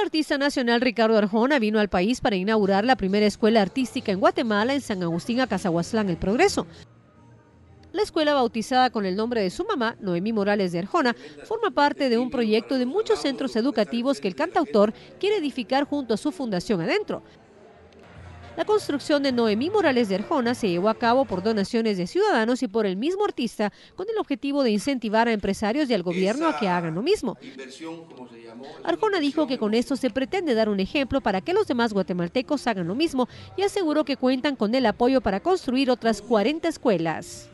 El artista nacional Ricardo Arjona vino al país para inaugurar la primera escuela artística en Guatemala, en San Agustín, a Cazahuaslán, El Progreso. La escuela bautizada con el nombre de su mamá, Noemí Morales de Arjona, forma parte de un proyecto de muchos centros educativos que el cantautor quiere edificar junto a su fundación adentro. La construcción de Noemí Morales de Arjona se llevó a cabo por donaciones de ciudadanos y por el mismo artista con el objetivo de incentivar a empresarios y al gobierno a que hagan lo mismo. Arjona dijo que con esto se pretende dar un ejemplo para que los demás guatemaltecos hagan lo mismo y aseguró que cuentan con el apoyo para construir otras 40 escuelas.